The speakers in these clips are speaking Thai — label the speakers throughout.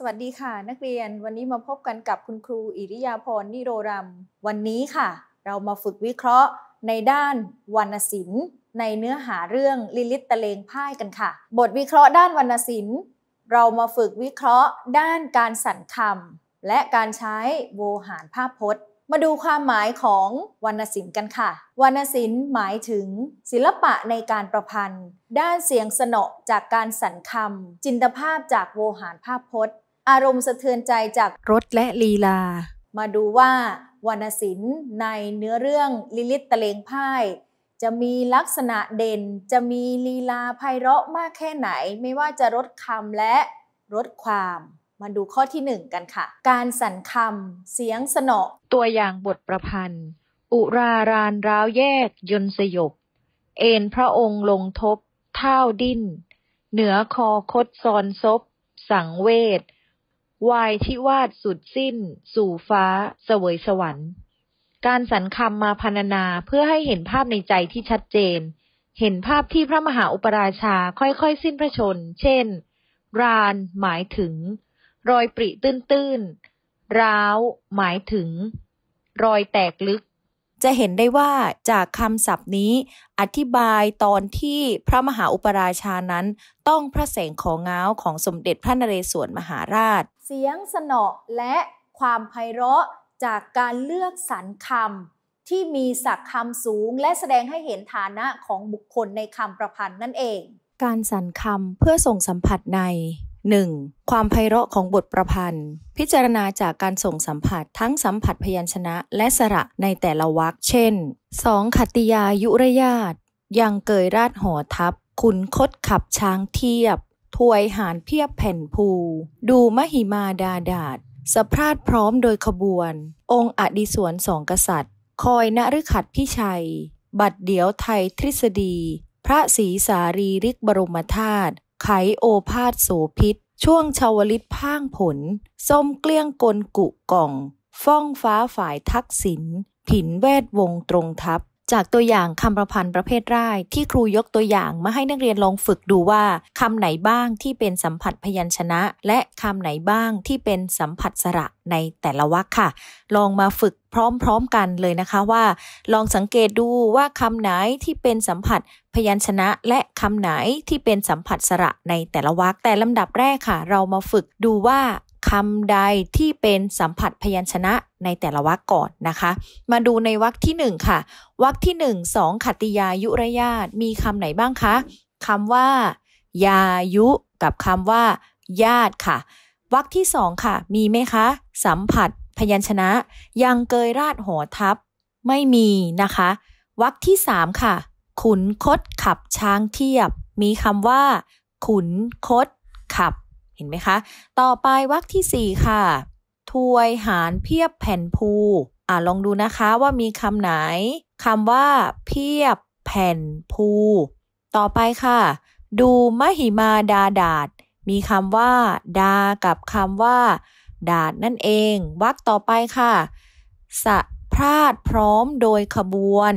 Speaker 1: สวัสดีค่ะ นักเรียนวันนี้มาพบกันกับคุณครูอิริยาพรนิโรรัม วันนี้ค่ะ เรามาฝึกวิเคราะห์ในด้านวรรณศิลป์ ในเนื้อหาเรื่องลิลิตตะเลงพ่ายกันค่ะ บทวิเคราะห์ด้านวรรณศิลป์เรามาฝึกวิเคราะห์ ด้านการสรรคำและการใช้โวหารภาพพจน์ มาดูความหมายของวรรณศิลป์กันค่ะวรรณศิลป์หมายถึงศิลปะในการประพันธ์ ด้านเสียงสนอจากการสรรคำจินตภาพจากโวหารภาพพจน์อารมณ์สะเทือนใจจากรถและลีลา มาดูว่า วรรณศิลป์ในเนื้อเรื่องลิลิตตะเลงพ่าย จะมีลักษณะเด่นจะมีลีลาไพเราะมากแค่ไหน ไม่ว่าจะลดคำและลดความ มาดูข้อที่หนึ่งกันค่ะ การสั่นคำ เสียงสนอตัวอย่างบทประพันธ์ อุรารานร้าวแยก ยนสยบ เอ็นพระองค์ลงทบ เท่าดิ้นเหนือคอคดซอนซบสังเวทวายชิวาดสุดสิ้น สู่ฟ้าเสวย สวรรค์ การสรรคำมาพรรณนาเพื่อให้เห็นภาพในใจที่ชัดเจน เห็นภาพที่พระมหาอุปราชาค่อยๆสิ้นพระชน เช่น ราน หมายถึง รอยปริตื้นๆร้าว หมายถึง รอยแตกลึก จะเห็นได้ว่าจากคำศัพท์นี้อธิบายตอนที่พระมหาอุปราชานั้นต้องพระแสงของเงาของสมเด็จพระนเรศวรมหาราชเสียงสนอและความไพเราะจากการเลือกสรรคำที่มีศักคำสูงและแสดงให้เห็นฐานะของบุคคลในคำประพันธ์นั่นเอง การสรรคำเพื่อส่งสัมผัสใน 1. ความไพเราะของบทประพันธ์ พิจารณาจากการส่งสัมผัสทั้งสัมผัสพยัญชนะและสระในแต่ละวรรคเช่น 2. ขัตติยายุระยาต ยังเกยราชหอทับคุณคดขับช้างเทียบถวยหานเพียบแผ่นภู ดูมหิมาดาดาดสะพราดพร้อมโดยขบวน องค์อดิสวนสองกษัตริย์ คอยนฤขัดพิชัย บัดเดี๋ยวไทยทฤษฎี พระศรีสารีริกบรมธาตุไขโอภาสโสพิษช่วงชาวลิตพ่างผล ส้มเกลี้ยงกลกุก่อง ฟ้องฟ้าฝ่ายทักษิณผินแวดวงตรงทัพจากตัวอย่างคำประพันธ์ประเภทร่ที่ครูยกตัวอย่างมาให้นักเรียนลองฝึกดูว่าคำไหนบ้างที่เป็นสัมผัสพยัญชนะ และคำไหนบ้างที่เป็นสัมผัสสระในแต่ละวรรคค่ะ ลองมาฝึกพร้อมๆ กันเลยนะคะว่า ลองสังเกตดูว่าคำไหนที่เป็นสัมผัสพยัญชนะ และคำไหนที่เป็นสัมผัสสระในแต่ละวรรคแต่ลำดับแรกค่ะ เรามาฝึกดูว่าคำใดที่เป็นสัมผัสพยัญชนะในแต่ละวรรคก่อนนะคะ มาดูในวรรคที่ 1 ค่ะวรรคที่1 2ขัตติยายุระยาตมีคำไหนบ้างคะคำว่ายายุกับคำว่า ญาติ ค่ะวรรคที่2ค่ะ มีไหมคะ สัมผัสพยัญชนะ ยังเกยราดหอทับไม่มีนะคะวรรคที่3ค่ะ ขุนคดขับช้างเทียบ มีคำว่า ขุนคดขับเห็นไหมคะ ต่อไปวรรคที่ 4 ค่ะ ถวยหารเพียบแผ่นภูอ่าลองดูนะคะว่ามีคำไหนคำว่า เพียบแผ่นภูต่อไปค่ะ ดูมหิมาดาดาดมีคำว่าดา กับคำว่าดาดนั่นเองวรรคต่อไปค่ะสะพลาดพร้อมโดยขบวน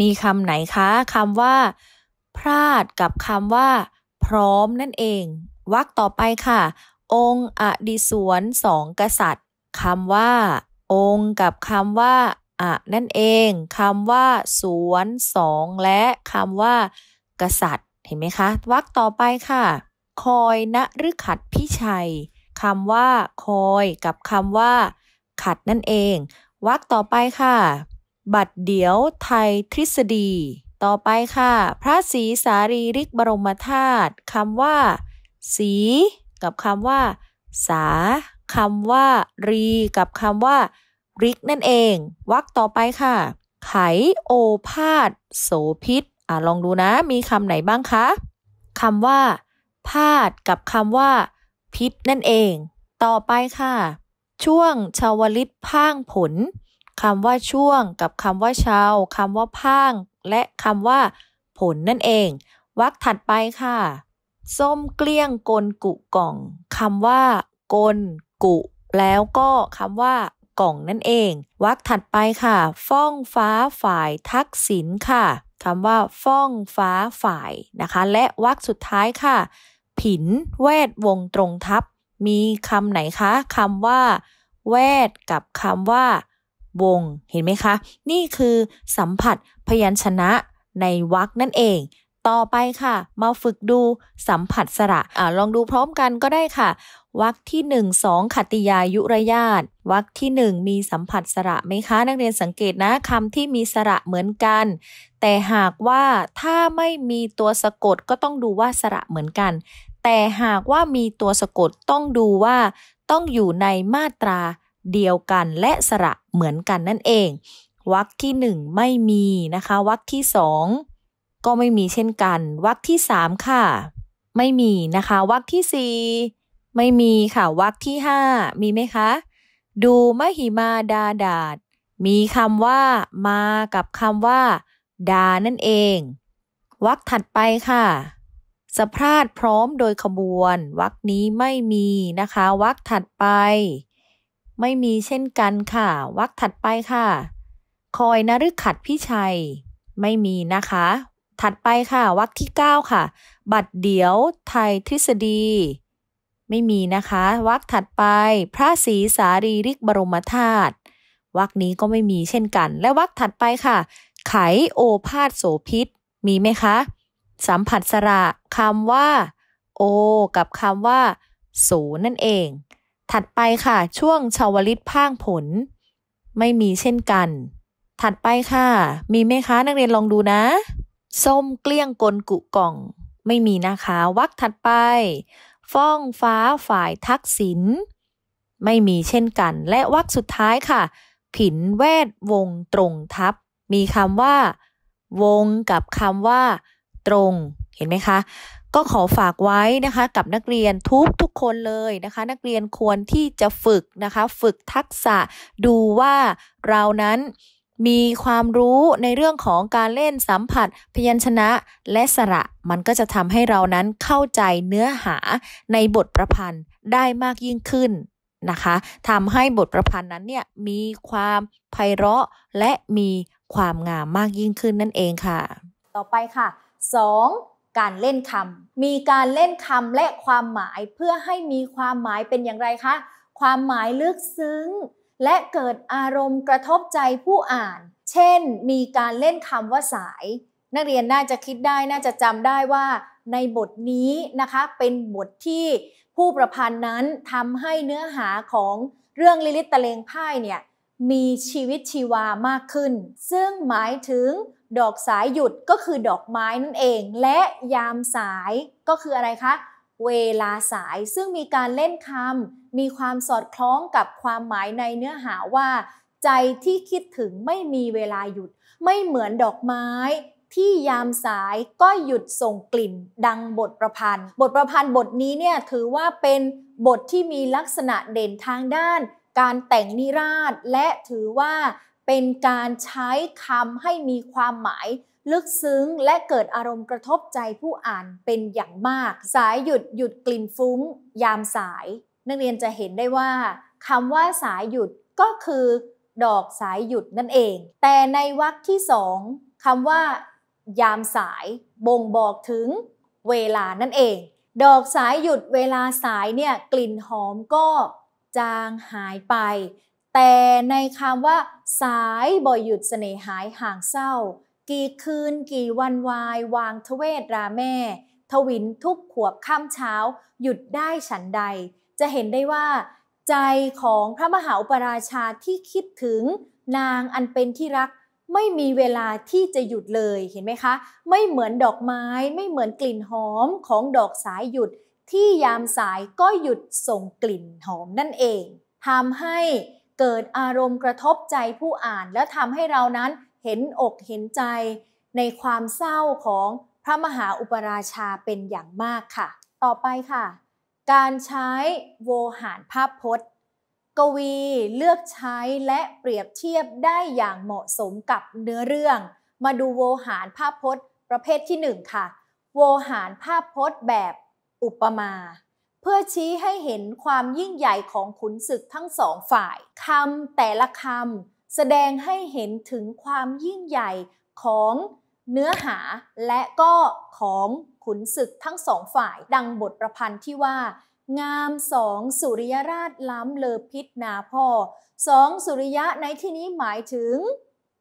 Speaker 1: มีคำไหนคะคำว่าพลาดกับคำว่า พร้อมนั่นเองวักต่อไปค่ะ องค์อดิสวนสอง กษัตริย์คำว่า องค์ กับคำว่า อะ นั่นเอง คำว่า สวนสอง และคำว่า กษัตริย์ เห็นไหมคะ วักต่อไปค่ะ คอยนะรือขัดพิชัยคำว่า คอย กับคำว่า ขัดนั่นเอง วักต่อไปค่ะ บัดเดี๋ยวไทยทฤษฎี ต่อไปค่ะ พระศรีสารีริก บรมธาตุคำว่าสี กับคำว่า สาคำว่ารี กับคำว่า ริกนั่นเองวักต่อไปค่ะ ไขโอพาดโสพิษอ่ะลองดูนะมีคำไหนบ้างคะคำว่าพาด กับคำว่า พิษนั่นเอง ต่อไปค่ะ ช่วงชาวลิตพ่างผลคำว่าช่วง กับคำว่าชาวคำว่าพ่างและคำว่า ผลนั่นเองวักถัดไปค่ะส้มเกลี้ยงกลกุกล่องคำว่า กลกุ แล้วก็คำว่า กล่องนั่นเองวรรคถัดไปค่ะ ฟ้องฟ้าฝ่ายทักษิณค่ะคำว่า ฟ้องฟ้าฝ่ายนะคะ และวรรคสุดท้ายค่ะ ผิน แวดวงตรงทัพ มีคำไหนคะคำว่า แวด กับคำว่า วงเห็นไหมคะ นี่คือสัมผัสพยัญชนะในวรรคนั่นเองต่อไปค่ะมาฝึกดูสัมผัสสระอ่าลองดูพร้อมกันก็ได้ค่ะ วักที่1 2ขัตติยายุระญาตวักที่ 1 มีสัมผัสสระไหมคะ นักเรียนสังเกตนะคำที่มีสระเหมือนกัน แต่หากว่าถ้าไม่มีตัวสะกดก็ต้องดูว่าสระเหมือนกัน แต่หากว่ามีตัวสะกดต้องดูว่าต้องอยู่ในมาตราเดียวกันและสระเหมือนกันนั่นเอง วักที่ 1 ไม่มีนะคะวักที่2ก็ไม่มีเช่นกันวรรคที่3ค่ะ ไม่มีนะคะวรรคที่4ไม่มีค่ะวรรคที่5มีไหมคะ ดูมหิมาดาดาดมีคำว่ามากับคำว่าดานั่นเองวรรคถัดไปค่ะสะพราดพร้อมโดยขบวนวรรคนี้ไม่มีนะคะวรรคถัดไป ไม่มีเช่นกันค่ะวรรคถัดไปค่ะ คอยนฤขัดพิชัย ไม่มีนะคะถัดไปค่ะวรรคที่ 9 ค่ะ บัตรเดี๋ยวไทยทฤษฎี ไม่มีนะคะวรรคถัดไป พระศรีสารีริกบรมธาตุวรรคนี้ก็ไม่มีเช่นกัน และวรรคถัดไปค่ะไขโอภาษโสพิษมีไหมคะ สัมผัสสระคำว่าโอกับคำว่าโสนั่นเอง ถัดไปค่ะ ช่วงชาวลิตพ่างผล ไม่มีเช่นกัน ถัดไปค่ะ มีไหมคะ นักเรียนลองดูนะส้มเกลี้ยงกลกุกล่อง ไม่มีนะคะวักถัดไป ฟ้องฟ้าฝ่ายทักษิณไม่มีเช่นกัน และวักสุดท้ายค่ะ ผินแวดวงตรงทับมีคำว่า วงกับคำว่า ตรง เห็นไหมคะ ก็ขอฝากไว้นะคะ กับนักเรียนทุกทุกคนเลยนะคะ นักเรียนควรที่จะฝึกนะคะ ฝึกทักษะ ดูว่าเรานั้นมีความรู้ในเรื่องของการเล่นสัมผัสพยัญชนะและสระมันก็จะทำให้เรานั้นเข้าใจเนื้อหาในบทประพันธ์ได้มากยิ่งขึ้นนะคะทำให้บทประพันธ์นั้นเนี่ยมีความไพเราะและมีความงามมากยิ่งขึ้นนั่นเองค่ะ ต่อไปค่ะ 2. การเล่นคำมีการเล่นคำและความหมายเพื่อให้มีความหมายเป็นอย่างไรคะความหมายลึกซึ้งและเกิดอารมณ์กระทบใจผู้อ่าน เช่น มีการเล่นคำว่าสาย นักเรียนน่าจะคิดได้น่าจะจำได้ว่าในบทนี้นะคะ เป็นบทที่ผู้ประพันธ์นั้นทำให้เนื้อหาของเรื่องลิลิตตะเลงไพ่เนี่ย มีชีวิตชีวามากขึ้น ซึ่งหมายถึงดอกสายหยุดก็คือดอกไม้นั่นเองและยามสายก็คืออะไรคะเวลาสายซึ่งมีการเล่นคำมีความสอดคล้องกับความหมายในเนื้อหาว่า ใจที่คิดถึงไม่มีเวลาหยุด ไม่เหมือนดอกไม้ ที่ยามสายก็หยุดส่งกลิ่นดังบทประพันธ์ บทประพันธ์บทนี้เนี่ยถือว่าเป็นบทที่มีลักษณะเด่นทางด้าน การแต่งนิราศและถือว่าเป็นการใช้คำให้มีความหมายลึกซึ้งและเกิดอารมณ์กระทบใจผู้อ่านเป็นอย่างมาก สายหยุดหยุดกลิ่นฟุ้ง ยามสาย นักเรียนจะเห็นได้ว่าคำว่าสายหยุดก็คือ ดอกสายหยุดนั่นเอง แต่ในวรรคที่สองคำว่า ยามสาย บ่งบอกถึงเวลานั่นเอง ดอกสายหยุดเวลาสายเนี่ย กลิ่นหอมก็จางหายไป แต่ในคำว่า สายบ่อยหยุดเสน่หายห่างเศร้ากี่คืนกี่วันวายวางทเวศราแม่ ทวินทุกขวบข้ามเช้า หยุดได้ฉันใด จะเห็นได้ว่า ใจของพระมหาอุปราชาที่คิดถึง นางอันเป็นที่รักไม่มีเวลาที่จะหยุดเลยเห็นไหมคะ ไม่เหมือนดอกไม้ ไม่เหมือนกลิ่นหอมของดอกสายหยุด ที่ยามสายก็หยุดส่งกลิ่นหอมนั่นเองทำให้เกิดอารมณ์กระทบใจผู้อ่านและทำให้เรานั้นเห็นอกเห็นใจในความเศร้าของพระมหาอุปราชาเป็นอย่างมากค่ะ ต่อไปค่ะ การใช้โวหารภาพพจน์ กวีเลือกใช้และเปรียบเทียบได้อย่างเหมาะสมกับเนื้อเรื่อง มาดูโวหารภาพพจน์ ประเภทที่1ค่ะโวหารภาพพจน์แบบอุปมา เพื่อชี้ให้เห็นความยิ่งใหญ่ของขุนศึกทั้งสองฝ่ายคำแต่ละคำแสดงให้เห็นถึงความยิ่งใหญ่ของเนื้อหาและก็ของขุนศึกทั้งสองฝ่าย ดังบทประพันธ์ที่ว่า งามสองสุริยราชล้ำเลอพิษนาพ่อสองสุริยะในที่นี้หมายถึง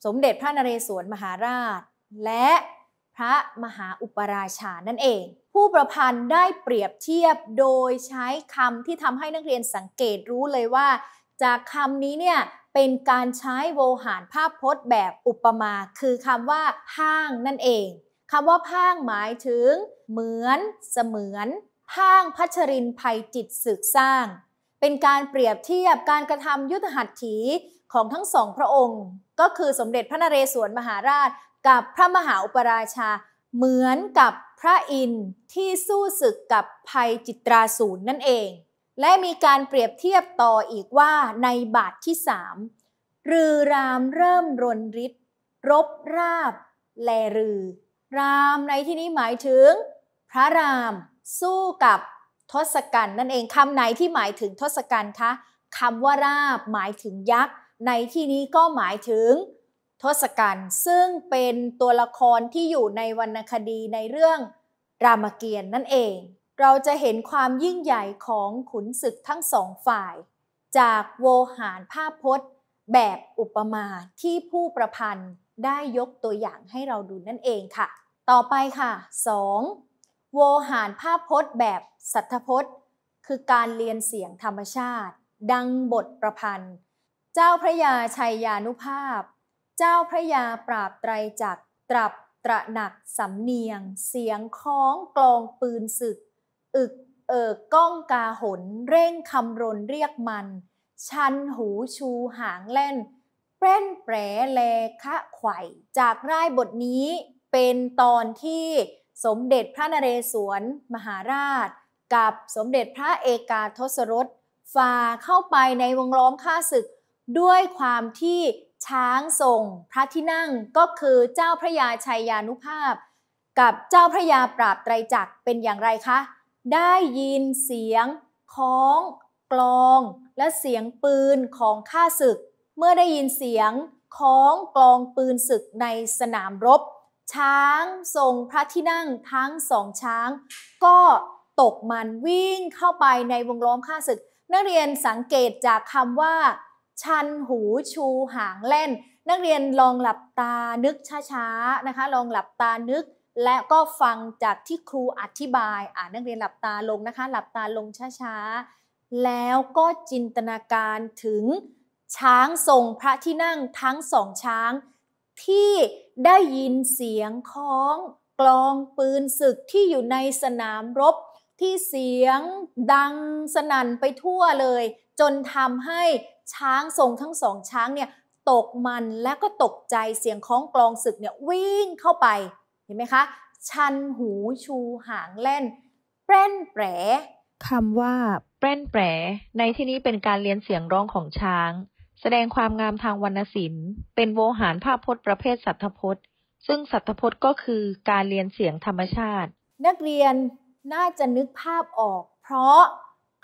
Speaker 1: สมเด็จพระนเรศวรมหาราช และพระมหาอุปราชานั่นเอง ผู้ประพันธ์ได้เปรียบเทียบโดยใช้คำที่ทำให้นักเรียนสังเกตรู้เลยว่าจากคำนี้เนี่ยเป็นการใช้โวหารภาพพจน์แบบอุปมาคือคำว่าห้างนั่นเองคำว่าห้างหมายถึง เหมือน เสมือนห้างพัชรินภัยจิตสึกสร้าง เป็นการเปรียบเทียบการกระทำยุทธหัตถีของทั้งสองพระองค์ ก็คือสมเด็จพระนเรศวรมหาราช กับพระมหาอุปราชา เหมือนกับพระอินทร์ที่สู้ศึกกับภัยจิตราสูนนั่นเองและมีการเปรียบเทียบต่ออีกว่าในบาทที่สามรือรามเริ่มรนริดรบราบ แลรือ รามในที่นี้หมายถึงพระราม สู้กับทศกัณฐ์นั่นเองคำไหนที่หมายถึงทศกัณฐ์คะคำว่าราบหมายถึงยักษ์ในที่นี้ก็หมายถึงทศกัณฐ์ซึ่งเป็นตัวละครที่อยู่ในวรรณคดีในเรื่องรามเกียรตินั่นเองเราจะเห็นความยิ่งใหญ่ของขุนศึกทั้งสองฝ่าย จากโวหารภาพพจน์ แบบอุปมาที่ผู้ประพันธ์ ได้ยกตัวอย่างให้เราดูนั่นเองค่ะ ต่อไปค่ะ 2. โวหารภาพพจน์ แบบสัทธพจน์ คือการเรียนเสียงธรรมชาติ ดังบทประพันธ์ เจ้าพระยาชัยยานุภาพ เจ้าพระยาปราบไตรจักตรับตระหนักสำเนียง เสียงคล้องกลองปืนศึกอึก เอิอก้องกาหนเร่งคำรนเรียกมัน ชันหูชูหางแล่นแป้นแปรแลคะไข่จากร่ายบทนี้เป็นตอนที่สมเด็จพระนเรศวรมหาราช กับสมเด็จพระเอกาทศรสฝ่าเข้าไปในวงล้อมข้าศึกด้วยความที่ช้างทรงพระที่นั่งก็คือเจ้าพระยาชัยยานุภาพ กับเจ้าพระยาปราบไตรจักรเป็นอย่างไรคะได้ยินเสียงของกลองและเสียงปืนของข้าศึก เมื่อได้ยินเสียงของกลองปืนศึกในสนามรบ ช้างทรงพระที่นั่งทั้งสองช้าง ก็ตกมันวิ่งเข้าไปในวงล้อมข้าศึก นักเรียนสังเกตจากคำว่าชันหูชูหางเล่น นักเรียนลองหลับตานึกช้าๆนะคะลองหลับตานึกและก็ฟังจากที่ครูอธิบายอ่านักเรียนหลับตาลงนะคะ หลับตาลงช้าๆ แล้วก็จินตนาการถึงช้างทรงพระที่นั่งทั้งสองช้าง ที่ได้ยินเสียงของกลองปืนศึกที่อยู่ในสนามรบที่เสียงดังสนั่นไปทั่วเลย จนทำให้ช้างทรงทั้งสองช้างเนี่ยตกมันและก็ตกใจเสียงของกลองศึกเนี่ยวิ่งเข้าไปห็นไหมคะ ชันหูชูหางเล่นเปร้นแปรคำว่า เปร้นแปรในที่นี้เป็นการเรียนเสียงร้องของช้าง แสดงความงามทางวรรณศิลป์ เป็นโวหารภาพพจน์ประเภทสัตพจน์ ซึ่งสัตพจน์ก็คือการเรียนเสียงธรรมชาติ นักเรียนน่าจะนึกภาพออก เพราะ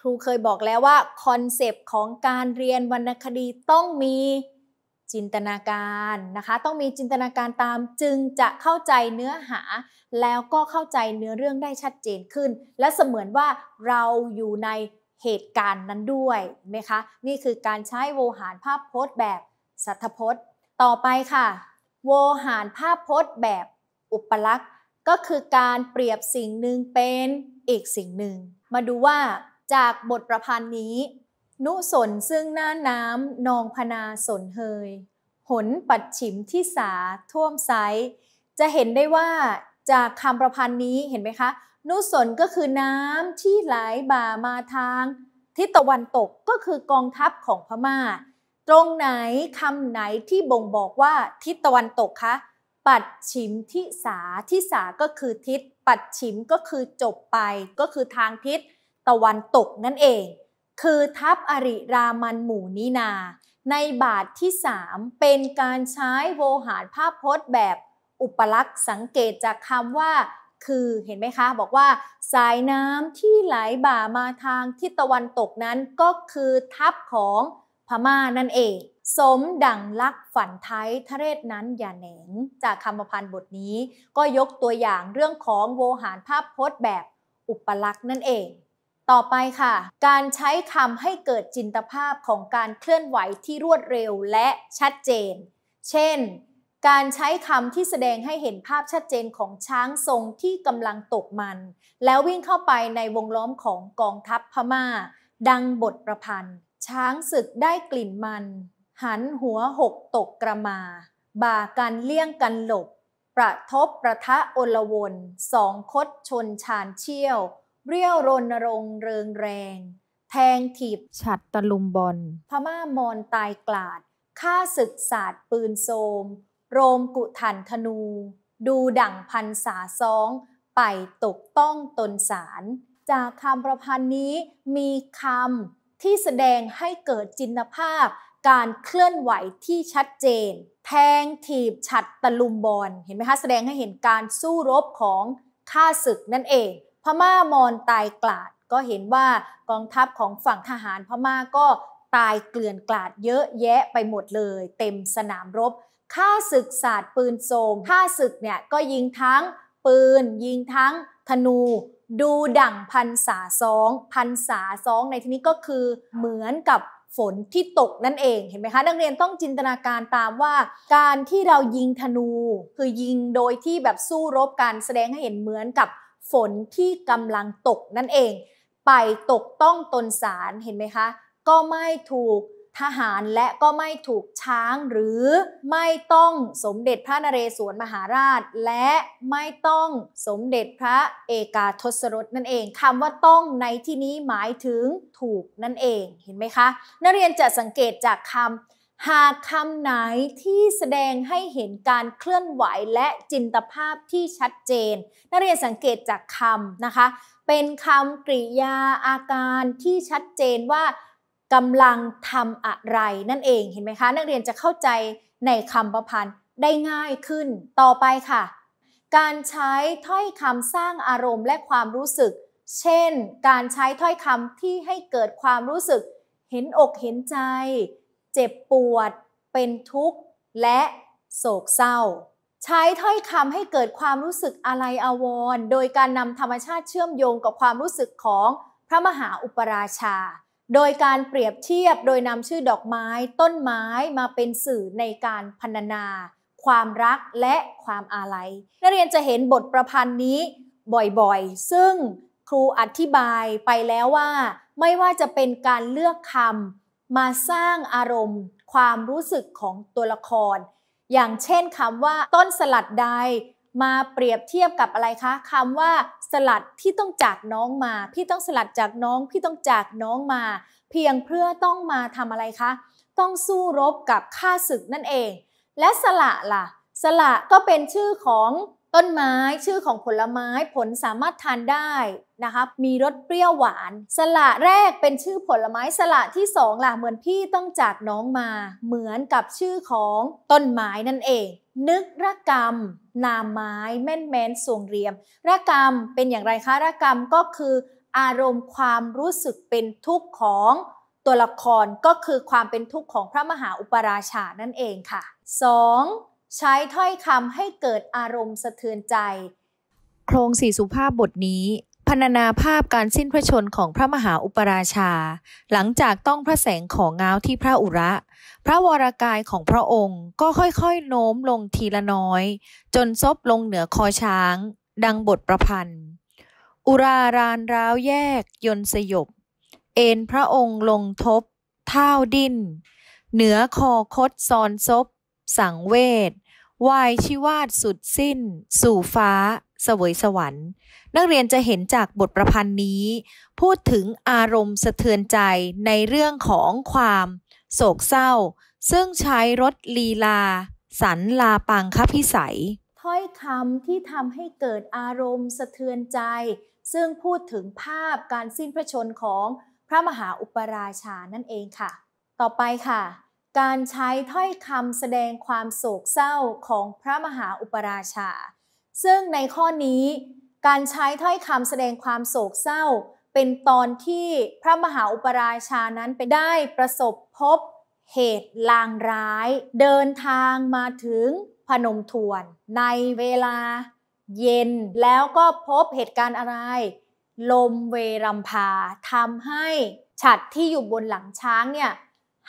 Speaker 1: ครูเคยบอกแล้วว่าคอนเซปต์ของการเรียนวรรณคดีต้องมีจินตนาการนะคะ ต้องมีจินตนาการตามจึงจะเข้าใจเนื้อหา แล้วก็เข้าใจเนื้อเรื่องได้ชัดเจนขึ้น และเสมือนว่าเราอยู่ในเหตุการณ์นั้นด้วยไหมคะนี่คือการใช้โวหารภาพพจน์ แบบสัทธพจน์ ต่อไปค่ะ โวหารภาพพจน์แบบอุปลักษณ์ก็คือการเปรียบสิ่งหนึ่งเป็นอีกสิ่งหนึ่ง มาดูว่าจากบทประพันธ์นี้นุสน ซึ่งหน้าน้ำนองพนาสนเฮยหนปัดฉิมที่สาท่วมไซ จะเห็นได้ว่าจากคำประพันธ์นี้เห็นไหมคะนุสนก็คือน้ำที่ไหลบ่ามาทาง ทิศตะวันตกก็คือกองทัพของพมา่า ตรงไหนคำไหนที่บ่งบอกว่าทิศตะวันตกคะปัดฉิมทิสาทิสาก็คือทิศ ปัดฉิมก็คือจบไปก็คือทางทิศตะวันตกนั่นเองคือ ทัพอริรามันหมู่นีนา ในบาทที่ 3 เป็นการใช้โวหารภาพพจน์แบบอุปลักษณ์สังเกตจากคำว่า คือเห็นไหมคะบอกว่า สายน้ำที่ไหลบ่ามาทางทิศตะวันตกนั้นก็คือทัพของพม่านั่นเอง สมดังลักฝันไทยทะเรศนั้นอย่าแหนง จากคำพันธ์บทนี้ ก็ยกตัวอย่างเรื่องของโวหารภาพพจน์แบบอุปลักษณ์นั่นเองต่อไปค่ะ การใช้คำให้เกิดจินตภาพของการเคลื่อนไหวที่รวดเร็วและชัดเจน เช่น การใช้คำที่แสดงให้เห็นภาพชัดเจนของช้างทรงที่กำลังตกมัน แล้ววิ่งเข้าไปในวงล้อมของกองทัพพมา่า ดังบทประพันธ์ ช้างศึกได้กลิ่นมัน หันหัวหกตกกระมาบ่ากันเลี่ยงกันหลบ ประทบประทะอลวนสองคดชนชานเชี่ยวเรียวรณรงค์เริงแรง แทงถีบฉัดตะลุมบอลพม่ามอนตายกลาดฆ่าศึกศาสตร์ปืนโสมโรมกุถันธนู ดูดั่งพันษาซองไปตกต้องตนสาร จากคำประพันธ์นี้มีคำที่แสดงให้เกิดจินภาพการเคลื่อนไหวที่ชัดเจน แทงถีบฉัดตะลุมบอลเห็นไหมคะแสดงให้เห็นการสู้รบของข้าศึกนั่นเองพม่ามอนตายกลาดก็เห็นว่ากองทัพของฝั่งทหารพม่าก็ตายเกลื่อนกลาดเยอะแยะไปหมดเลย เต็มสนามรบข้าศึกศาสตร์ปืนโสมข้าศึกเนี่ยก็ยิงทั้งปืนยิงทั้งธนูดูดั่งพันษาซองพันษาซองในที่นี้ก็คือเหมือนกับฝนที่ตกนั่นเองเห็นไหมคะนักเรียนต้องจินตนาการตามว่า การที่เรายิงธนูคือยิงโดยที่แบบสู้รบกันแสดงให้เห็นเหมือนกับฝนที่กำลังตกนั่นเอง ไปตกต้องตนสารเห็นไหมคะ ก็ไม่ถูกทหารและก็ไม่ถูกช้างหรือไม่ต้องสมเด็จพระนเรศวรมหาราช และไม่ต้องสมเด็จพระเอกาทศรสนั่นเองคำว่าต้องในที่นี้หมายถึงถูกนั่นเองเห็นไหมคะ นักเรียนจะสังเกตจากคำหากคำไหนที่แสดงให้เห็นการเคลื่อนไหวและจินตภาพที่ชัดเจน นักเรียนสังเกตจากคำนะคะ เป็นคำกริยาอาการที่ชัดเจนว่ากำลังทำอะไรนั่นเองเห็นไหมคะ นักเรียนจะเข้าใจในคำประพันธ์ได้ง่ายขึ้นต่อไปค่ะ การใช้ถ้อยคำสร้างอารมณ์และความรู้สึก เช่นการใช้ถ้อยคำที่ให้เกิดความรู้สึก เห็นอกเห็นใจเจ็บปวด เป็นทุกข์ และโศกเศร้า ใช้ถ้อยคำให้เกิดความรู้สึกอะไรอาวรโดยการนำธรรมชาติเชื่อมโยงกับความรู้สึกของพระมหาอุปราชา โดยการเปรียบเทียบโดยนำชื่อดอกไม้ต้นไม้มาเป็นสื่อในการพรรณนา ความรักและความอาลัยนักเรียนจะเห็นบทประพันธ์นี้บ่อยๆ ซึ่งครูอธิบายไปแล้วว่า ไม่ว่าจะเป็นการเลือกคำมาสร้างอารมณ์ความรู้สึกของตัวละคร อย่างเช่นคำว่าต้นสลัดใดมาเปรียบเทียบกับอะไรคะคำว่า สลัดที่ต้องจากน้องมาพี่ต้องสลัดจากน้องพี่ต้องจากน้องมา เพียงเพื่อต้องมาทำอะไรคะต้องสู้รบกับข้าศึกนั่นเอง และสละละ่ะสละก็เป็นชื่อของต้นไม้ ชื่อของผลไม้ผลสามารถทานได้นะคะมีรสเปรี้ยวหวานสละแรกเป็นชื่อผลไม้สละที่สองล่ะเหมือนพี่ต้องจากน้องมาเหมือนกับชื่อของต้นไม้นั่นเอง นึกระกรรม นามไม้ แม่นแมนสวงเรียม ระกรรมเป็นอย่างไรคะระกรรมก็คืออารมณ์ความรู้สึกเป็นทุกข์ของตัวละครก็คือความเป็นทุกข์ของพระมหาอุปราชานั่นเองค่ะ 2. ใช้ถ้อยคำให้เกิดอารมณ์สะเทือนใจ โครงสี่สุภาพบทนี้ พรรณนาภาพการสิ้นพระชนของพระมหาอุปราชา หลังจากต้องพระแสงของเงาที่พระอุระ พระวรากายของพระองค์ก็ค่อยๆโน้มลงทีละน้อย จนซบลงเหนือคอช้าง ดังบทประพันธ์ อุรารานร้าวแยก ยนสยบ เอ็นพระองค์ลงทบเท้าดิ้นเหนือคอคดซอนซบสังเวชวายชิวาดสุดสิ้น สู่ฟ้าเสวยสวรรค์ นักเรียนจะเห็นจากบทประพันธ์นี้ พูดถึงอารมณ์สะเทือนใจในเรื่องของความ โศกเศร้า ซึ่งใช้รถลีลา สันลาปังคพิสัย ถ้อยคำที่ทำให้เกิดอารมณ์สะเทือนใจ ซึ่งพูดถึงภาพการสิ้นพระชนของพระมหาอุปราชานั่นเองค่ะ ต่อไปค่ะการใช้ถ้อยคำแสดงความโศกเศร้าของพระมหาอุปราชา ซึ่งในข้อนี้การใช้ถ้อยคำแสดงความโศกเศร้า เป็นตอนที่พระมหาอุปราชานั้นไปได้ประสบพบเหตุลางร้ายเดินทางมาถึงพนมทวนในเวลา เย็นแล้วก็พบเหตุการณ์อะไร ลมเวรำพาทำให้ฉัดที่อยู่บนหลังช้างเนี่ย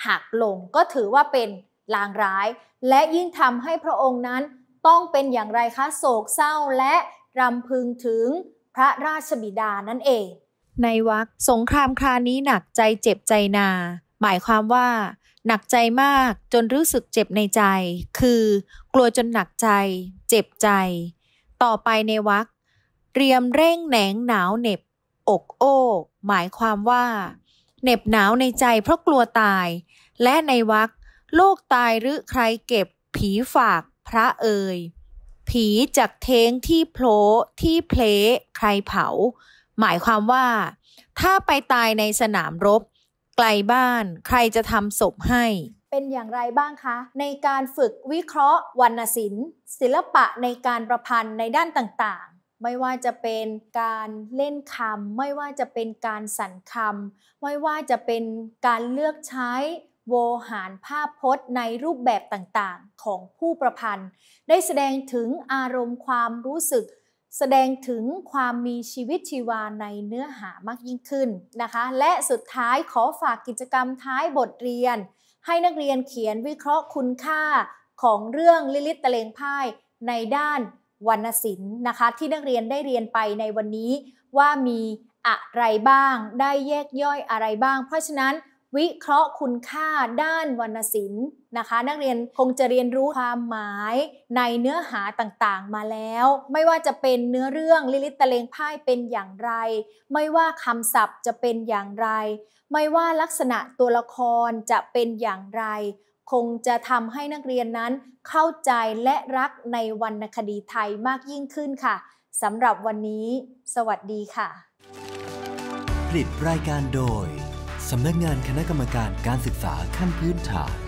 Speaker 1: หักลงก็ถือว่าเป็นลางร้ายและยิ่งทำให้พระองค์นั้นต้องเป็นอย่างไรคะโศกเศร้าและรำพึงถึงพระราชบิดานั่นเอง ในวักสงครามครานี้หนักใจเจ็บใจนา หมายความว่า หนักใจมากจนรู้สึกเจ็บในใจ คือกลัวจนหนักใจ เจ็บใจ ต่อไปในวักเตรียมเร่งแหนงหนาวเหน็บ อกโอ้หมายความว่าเหน็บหนาวในใจเพราะกลัวตาย และในวักโลกตายหรือใครเก็บผีฝากพระเอ่ยผีจากเทงที่โผลที่เพล ใครเผา หมายความว่า ถ้าไปตายในสนามรบ ไกลบ้านใครจะทำศพให้ เป็นอย่างไรบ้างคะ ในการฝึกวิเคราะห์วรรณศิลป์ ศิลปะในการประพันธ์ในด้านต่างไม่ว่าจะเป็นการเล่นคำไม่ว่าจะเป็นการส่นคำไม่ว่าจะเป็นการเลือกใช้โวหารภาพพจน์ในรูปแบบต่างๆ ของผู้ประพันธ์ ได้แสดงถึงอารมณ์ความรู้สึก แสดงถึงความมีชีวิตชีวาในเนื้อหามากยิ่งขึ้นนะคะ และสุดท้ายขอฝากกิจกรรมท้ายบทเรียน ให้นักเรียนเขียนวิเคราะห์คุณค่าของเรื่องลิลิตตะเลงพ่ายในด้านวรรณศิลป์นะคะ ที่นักเรียนได้เรียนไปในวันนี้ว่ามีอะไรบ้าง ได้แยกย่อยอะไรบ้าง เพราะฉะนั้นวิเคราะห์คุณค่าด้านวรรณศิลป์นะคะ นักเรียนคงจะเรียนรู้ความหมายในเนื้อหาต่างๆมาแล้ว ไม่ว่าจะเป็นเนื้อเรื่องลิลิตตะเลงพ่ายเป็นอย่างไร ไม่ว่าคำศัพท์จะเป็นอย่างไร ไม่ว่าลักษณะตัวละครจะเป็นอย่างไรคงจะทำให้นักเรียนนั้นเข้าใจและรักในวรรณคดีไทยมากยิ่งขึ้นค่ะสำหรับวันนี้ สวัสดีค่ะ ผลิตรายการโดยสำนักงานคณะกรรมการการศึกษาขั้นพื้นฐาน